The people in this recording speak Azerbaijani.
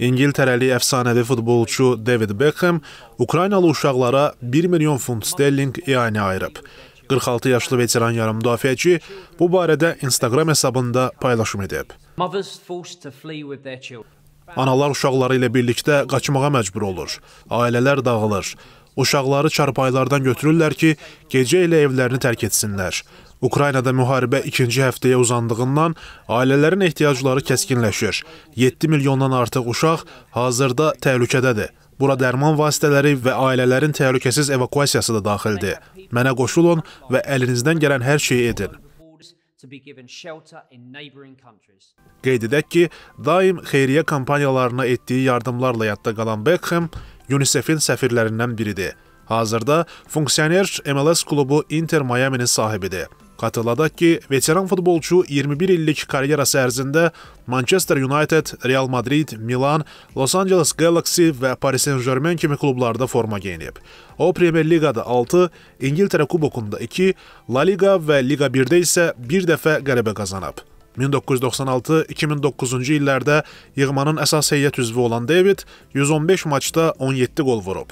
İngiltərəli əfsanəvi futbolçu David Beckham Ukraynalı uşaqlara 1 milyon funt sterling ianə ayırıb. 46 yaşlı veteran yarımdafiəçi bu barədə Instagram hesabında paylaşım edib. Analar uşaqları ilə birlikdə qaçmağa məcbur olur. Ailələr dağılır. Uşaqları çarpaylardan götürürlər ki, gecə ilə evlərini tərk etsinlər. Ukraynada müharibə ikinci həftəyə uzandığından ailələrin ehtiyacları kəskinləşir. 7 milyondan artıq uşaq hazırda təhlükədədir. Bura dərman vasitələri və ailələrin təhlükəsiz evakuasiyası da daxildir. Mənə qoşulun və əlinizdən gələn hər şeyi edin. Qeyd edək ki, daim xeyriyyə kampaniyalarına etdiyi yardımlarla yadda qalan Beckham UNICEF-in səfirlərindən biridir. Hazırda funksioner MLS klubu Inter Miami-nin sahibidir. Xatırladaq ki, veteran futbolçu 21 illik karyerası ərzində Manchester United, Real Madrid, Milan, Los Angeles Galaxy və Paris Saint-Germain kimi klublarda forma geyinib. O, Premier Liqada 6, İngiltərə Kubokunda 2, La Liga və Liqa 1-də isə bir dəfə qələbə qazanıb. 1996-2009-cu illərdə yığmanın əsas heyət üzvü olan David 115 maçda 17 qol vurub.